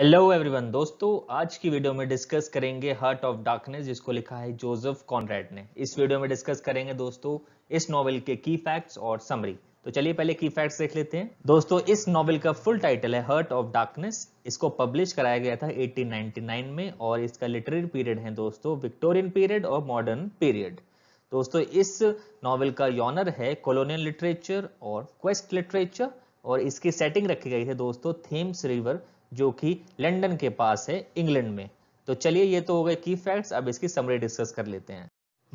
hello everyone दोस्तों आज की वीडियो में डिस्कस करेंगे हार्ट ऑफ डार्कनेस जिसको लिखा है जोसेफ कॉनरेड ने इस वीडियो में डिस्कस करेंगे दोस्तों इस नॉवल के की फैक्ट्स और समरी तो चलिए पहले की फैक्ट्स देख लेते हैं दोस्तों इस नॉवल का फुल टाइटल है हार्ट ऑफ डार्कनेस इसको पब्लिश कराया गया था 1899 में और इसका लिटरेरी पीरियड है दोस्तों विक्टोरियन पीरियड और मॉडर्न पीरियड दोस्तों इस नॉवल का योनर है कॉलोनियल लिटरेचर और क्वेस्ट लिटरेचर और इसकी सेटिंग रखी गई है दोस्तों थेम्स रिवर जो कि लंदन के पास है इंग्लैंड में तो चलिए ये तो हो गए की फैक्ट्स अब इसकी समरी डिस्कस कर लेते हैं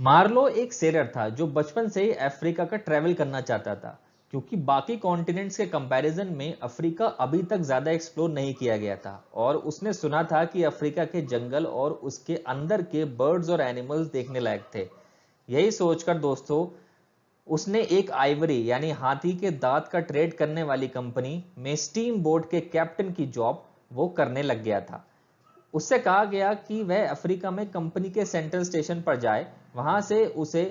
मार्लो एक सेलर था जो बचपन से ही अफ्रीका का ट्रेवल करना चाहता था क्योंकि बाकी कॉन्टिनेंट्स के कंपैरिजन में अफ्रीका अभी तक ज़्यादा एक्सप्लोर नहीं किया गया था और उसने सुना था कि अफ्रीका के जंगल और उसके अंदर के बर्ड्स और एनिमल्स देखने लायक थे यही सोचकर दोस्तों उसने एक आइवरी यानी हाथी के दांत का ट्रेड करने वाली कंपनी में स्टीम बोट के कैप्टन की जॉब वो करने लग गया था उससे कहा गया कि वह अफ्रीका में कंपनी के सेंट्रल स्टेशन पर जाए वहां से उसे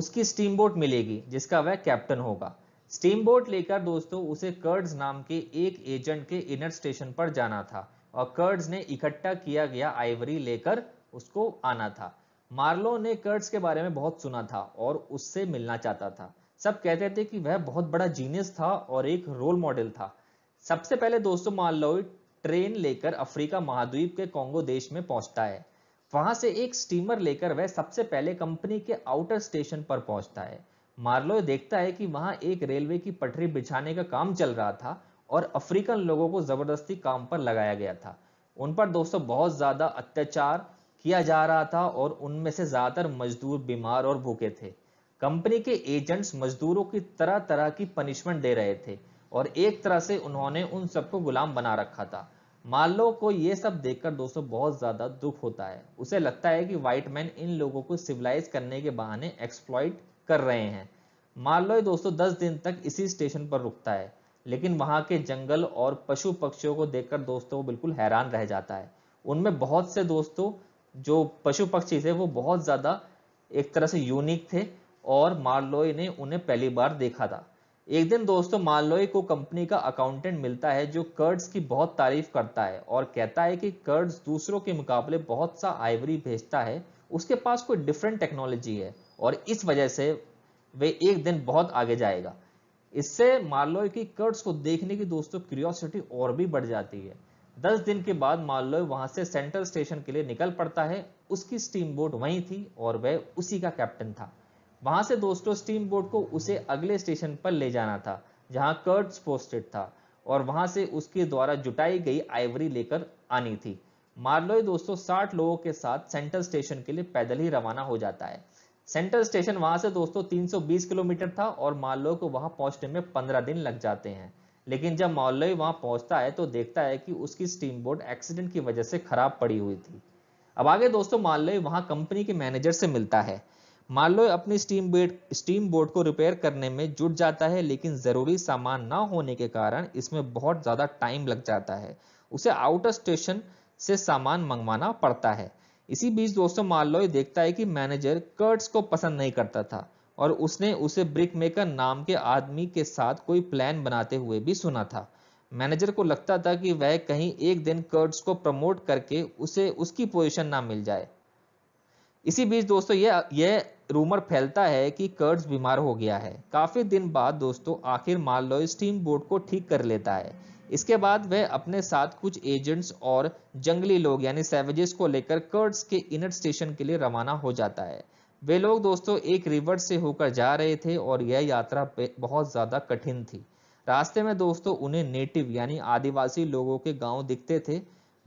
उसकी स्टीम बोट मिलेगी जिसका वह कैप्टन होगा स्टीम बोट लेकर दोस्तों उसे कर्ड्स नाम के एक एजेंट के इनर स्टेशन पर जाना था और कर्ड्स ने इकट्ठा किया गया आइवरी लेकर उसको आना था मार्लो ने कर्ट्स के बारे में बहुत सुना था और उससे मिलना चाहता था सब कहते थे कि वह बहुत बड़ा जीनियस था और एक रोल मॉडल था सबसे पहले दोस्तों मार्लो ट्रेन लेकर अफ्रीका महाद्वीप के कांगो देश में पहुंचता है वहां से एक स्टीमर लेकर वह सबसे पहले कंपनी के आउटर स्टेशन पर पहुंचता है मार्लो देखता है कि वहां एक रेलवे की पटरी बिछाने का काम चल रहा था और अफ्रीकन लोगों को जबरदस्ती काम पर लगाया गया था उन पर दोस्तों बहुत ज्यादा अत्याचार किया जा रहा था और उनमें से ज्यादातर मजदूर बीमार और भूखे थे कंपनी के एजेंट्स मजदूरों की तरह तरह की पनिशमेंट दे रहे थे और एक तरह से उन्होंने उन सबको गुलाम बना रखा था मालो को ये सब देखकर दोस्तों बहुत ज्यादा दुख होता है उसे लगता है कि व्हाइट मैन इन लोगों को सिविलाइज करने के बहाने एक्सप्लॉइट कर रहे हैं मालो दोस्तों दस दिन तक इसी स्टेशन पर रुकता है लेकिन वहां के जंगल और पशु पक्षियों को देखकर दोस्तों बिल्कुल हैरान रह जाता है उनमें बहुत से दोस्तों जो पशु पक्षी थे वो बहुत ज़्यादा एक तरह से यूनिक थे और मार्लोय ने उन्हें पहली बार देखा था एक दिन दोस्तों मालोई को कंपनी का अकाउंटेंट मिलता है जो कर्ड्स की बहुत तारीफ करता है और कहता है कि कर्ड्स दूसरों के मुकाबले बहुत सा आइवरी भेजता है उसके पास कोई डिफरेंट टेक्नोलॉजी है और इस वजह से वे एक दिन बहुत आगे जाएगा इससे मार्लोय की कर्ड्स को देखने की दोस्तों क्यूरियोसिटी और भी बढ़ जाती है दस दिन के बाद लो वहां से सेंट्रल स्टेशन के लिए निकल पड़ता है उसकी स्टीम बोट वहीं थी और वह उसी का कैप्टन था वहां से दोस्तों स्टीम बोट को उसे अगले स्टेशन पर ले जाना था जहां कर्ट्स पोस्टेड था और वहां से उसके द्वारा जुटाई गई आइवरी लेकर आनी थी मार्लोय दोस्तों 60 लोगों के साथ सेंट्रल स्टेशन के लिए पैदल ही रवाना हो जाता है सेंट्रल स्टेशन वहां से दोस्तों 320 किलोमीटर था और मार्लोय को वहां पहुंचने में 15 दिन लग जाते हैं लेकिन जब मौलवी वहां पहुंचता है तो देखता है कि उसकी स्टीम बोट एक्सीडेंट की वजह से खराब पड़ी हुई थी अब आगे दोस्तों माललोय वहां कंपनी के मैनेजर से मिलता है माललोय अपनी स्टीम बोट स्टीम बोट को रिपेयर करने में जुट जाता है लेकिन ज़रूरी सामान ना होने के कारण इसमें बहुत ज़्यादा टाइम लग जाता है उसे आउटर स्टेशन से सामान मंगवाना पड़ता है इसी बीच दोस्तों माललोय देखता है कि मैनेजर कर्ट्स को पसंद नहीं करता था और उसने उसे ब्रिक मेकर नाम के आदमी के साथ कोई प्लान बनाते हुए भी सुना था मैनेजर को लगता था कि वह कहीं एक दिन कर्ट्स को प्रमोट करके उसे उसकी पोजीशन ना मिल जाए इसी बीच दोस्तों यह यह रूमर फैलता है कि कर्ट्स बीमार हो गया है काफ़ी दिन बाद दोस्तों आखिर लो स्टीम बोर्ड को ठीक कर लेता है इसके बाद वह अपने साथ कुछ एजेंट्स और जंगली लोग यानी सैवेजेस को लेकर कर्ट्स के इनर स्टेशन के लिए रवाना हो जाता है वे लोग दोस्तों एक रिवर से होकर जा रहे थे और यह यात्रा बहुत ज़्यादा कठिन थी रास्ते में दोस्तों उन्हें नेटिव यानी आदिवासी लोगों के गांव दिखते थे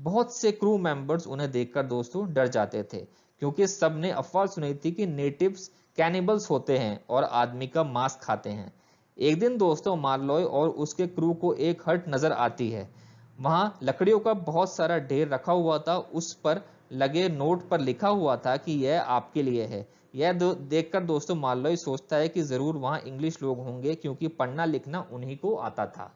बहुत से क्रू मेंबर्स उन्हें देखकर दोस्तों डर जाते थे क्योंकि सबने अफवाह सुनी थी कि नेटिव्स कैनिबल्स होते हैं और आदमी का मांस खाते हैं एक दिन दोस्तों मार्लोय और उसके क्रू को एक हट नजर आती है वहां लकड़ियों का बहुत सारा ढेर रखा हुआ था उस पर लगे नोट पर लिखा हुआ था कि यह आपके लिए है यह दो, देखकर दोस्तों मालवय सोचता है कि जरूर वहाँ इंग्लिश लोग होंगे क्योंकि पढ़ना लिखना उन्हीं को आता था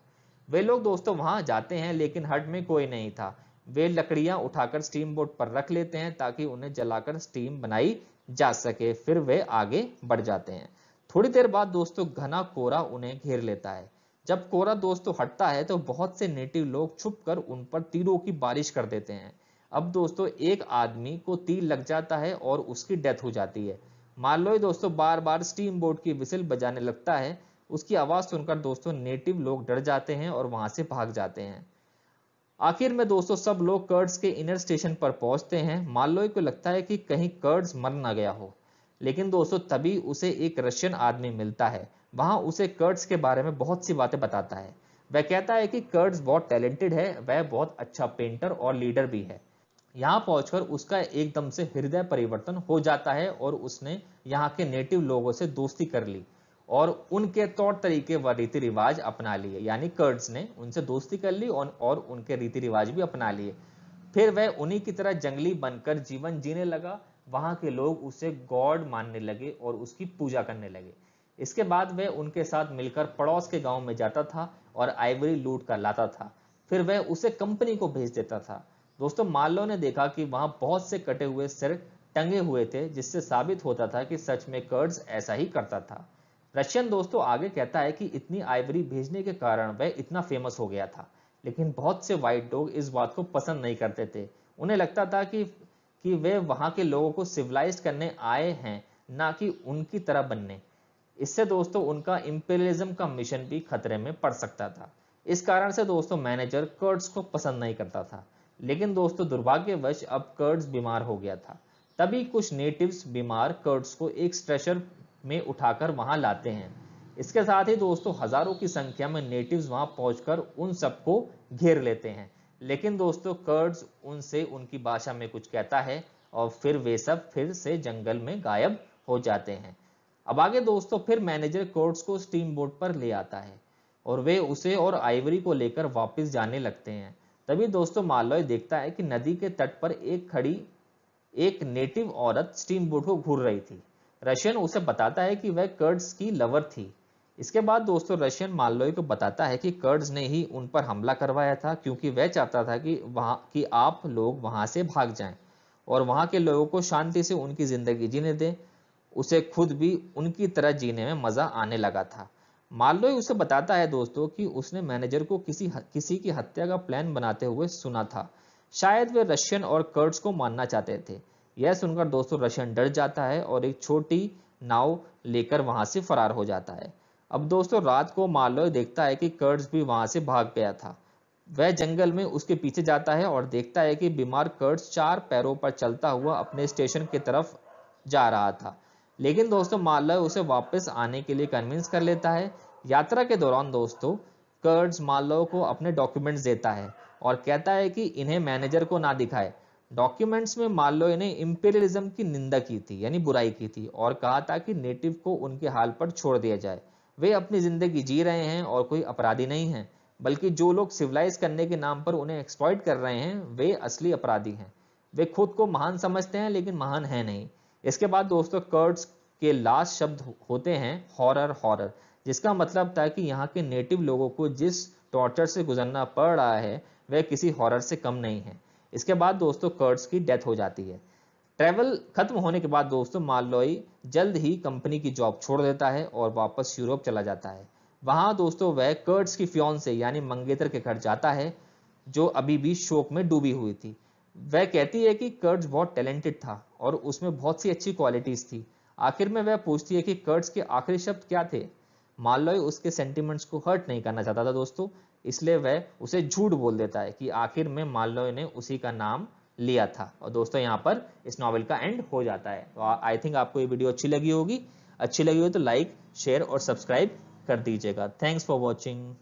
वे लोग दोस्तों वहाँ जाते हैं लेकिन हट में कोई नहीं था वे लकड़ियाँ उठाकर स्टीम बोट पर रख लेते हैं ताकि उन्हें जलाकर स्टीम बनाई जा सके फिर वे आगे बढ़ जाते हैं थोड़ी देर बाद दोस्तों घना कोहरा उन्हें घेर लेता है जब कोरा दोस्तों हटता है तो बहुत से नेटिव लोग छुप कर उन पर तीरों की बारिश कर देते हैं अब दोस्तों एक आदमी को तीर लग जाता है और उसकी डेथ हो जाती है मान लो दोस्तों बार बार स्टीम बोट की विसिल बजाने लगता है उसकी आवाज़ सुनकर दोस्तों नेटिव लोग डर जाते हैं और वहां से भाग जाते हैं आखिर में दोस्तों सब लोग कर्ड्स के इनर स्टेशन पर पहुंचते हैं लो को लगता है कि कहीं कर्ड्स मर ना गया हो लेकिन दोस्तों तभी उसे एक रशियन आदमी मिलता है वहां उसे कर्ड्स के बारे में बहुत सी बातें बताता है वह कहता है कि कर्ड्स बहुत टैलेंटेड है वह बहुत अच्छा पेंटर और लीडर भी है यहाँ पहुंचकर उसका एकदम से हृदय परिवर्तन हो जाता है और उसने यहाँ के नेटिव लोगों से दोस्ती कर ली और उनके तौर तरीके व रीति रिवाज अपना लिए यानी कर्ड्स ने उनसे दोस्ती कर ली और, और उनके रीति रिवाज भी अपना लिए फिर वह उन्हीं की तरह जंगली बनकर जीवन जीने लगा वहाँ के लोग उसे गॉड मानने लगे और उसकी पूजा करने लगे इसके बाद वह उनके साथ मिलकर पड़ोस के गांव में जाता था और आइवरी लूट कर लाता था फिर वह उसे कंपनी को भेज देता था दोस्तों माल्लो ने देखा कि वहां बहुत से कटे हुए सिर टंगे हुए थे जिससे साबित होता था कि सच में कर्ड्स ऐसा ही करता था रशियन दोस्तों आगे कहता है कि इतनी आइवरी भेजने के कारण वह इतना फेमस हो गया था लेकिन बहुत से वाइट डॉग इस बात को पसंद नहीं करते थे उन्हें लगता था कि कि वे वहां के लोगों को सिविलाइज करने आए हैं ना कि उनकी तरह बनने इससे दोस्तों उनका इंपेरियलिज्म का मिशन भी खतरे में पड़ सकता था इस कारण से दोस्तों मैनेजर कर्ड्स को पसंद नहीं करता था लेकिन दोस्तों दुर्भाग्यवश अब कर्ड्स बीमार हो गया था तभी कुछ नेटिव्स बीमार कर्ड्स को एक स्ट्रेचर में उठाकर वहां लाते हैं इसके साथ ही दोस्तों हजारों की संख्या में नेटिव्स वहां पहुंचकर उन सबको घेर लेते हैं लेकिन दोस्तों कर्ड्स उनसे उनकी भाषा में कुछ कहता है और फिर वे सब फिर से जंगल में गायब हो जाते हैं अब आगे दोस्तों फिर मैनेजर कर्ड्स को स्टीम बोट पर ले आता है और वे उसे और आइवरी को लेकर वापस जाने लगते हैं तभी दोस्तों मालॉय देखता है कि नदी के तट पर एक खड़ी एक नेटिव औरत स्टीम बोट को घूर रही थी रशियन उसे बताता है कि वह कर्ड्स की लवर थी इसके बाद दोस्तों रशियन माललोय को बताता है कि कर्ड्स ने ही उन पर हमला करवाया था क्योंकि वह चाहता था कि वहाँ कि आप लोग वहाँ से भाग जाएं और वहाँ के लोगों को शांति से उनकी ज़िंदगी जीने दें उसे खुद भी उनकी तरह जीने में मज़ा आने लगा था लो उसे बताता है दोस्तों कि उसने मैनेजर को किसी किसी की हत्या का प्लान बनाते हुए सुना था शायद वे रशियन और कर्ड्स को मानना चाहते थे यह सुनकर दोस्तों रशियन डर जाता है और एक छोटी नाव लेकर वहां से फरार हो जाता है अब दोस्तों रात को मालोय देखता है कि कर्ड्स भी वहां से भाग गया था वह जंगल में उसके पीछे जाता है और देखता है कि बीमार कर्ड्स चार पैरों पर चलता हुआ अपने स्टेशन की तरफ जा रहा था लेकिन दोस्तों मालय उसे वापस आने के लिए कन्विंस कर लेता है यात्रा के दौरान दोस्तों कर्ज मालो को अपने डॉक्यूमेंट्स देता है और कहता है कि इन्हें मैनेजर को ना दिखाए डॉक्यूमेंट्स में मालो ने इम्पेरियलिज्म की निंदा की थी यानी बुराई की थी और कहा था कि नेटिव को उनके हाल पर छोड़ दिया जाए वे अपनी जिंदगी जी रहे हैं और कोई अपराधी नहीं है बल्कि जो लोग सिविलाइज करने के नाम पर उन्हें एक्सप्लॉइट कर रहे हैं वे असली अपराधी हैं वे खुद को महान समझते हैं लेकिन महान है नहीं इसके बाद दोस्तों कर्ट्स के लास्ट शब्द होते हैं हॉरर हॉरर जिसका मतलब था कि यहाँ के नेटिव लोगों को जिस टॉर्चर से गुजरना पड़ रहा है वह किसी हॉरर से कम नहीं है इसके बाद दोस्तों कर्ट्स की डेथ हो जाती है ट्रैवल खत्म होने के बाद दोस्तों मालोई जल्द ही कंपनी की जॉब छोड़ देता है और वापस यूरोप चला जाता है वहां दोस्तों वह कर्ट्स की फ्योन से यानी मंगेतर के घर जाता है जो अभी भी शोक में डूबी हुई थी वह कहती है कि कर्ट्स बहुत टैलेंटेड था और उसमें बहुत सी अच्छी क्वालिटीज़ थी आखिर में वह पूछती है कि कर्ट्स के आखिरी शब्द क्या थे मालॉय उसके सेंटिमेंट्स को हर्ट नहीं करना चाहता था दोस्तों इसलिए वह उसे झूठ बोल देता है कि आखिर में मालॉय ने उसी का नाम लिया था और दोस्तों यहाँ पर इस नॉवल का एंड हो जाता है तो आई थिंक आपको ये वीडियो अच्छी लगी होगी अच्छी लगी हो तो लाइक शेयर और सब्सक्राइब कर दीजिएगा थैंक्स फॉर वॉचिंग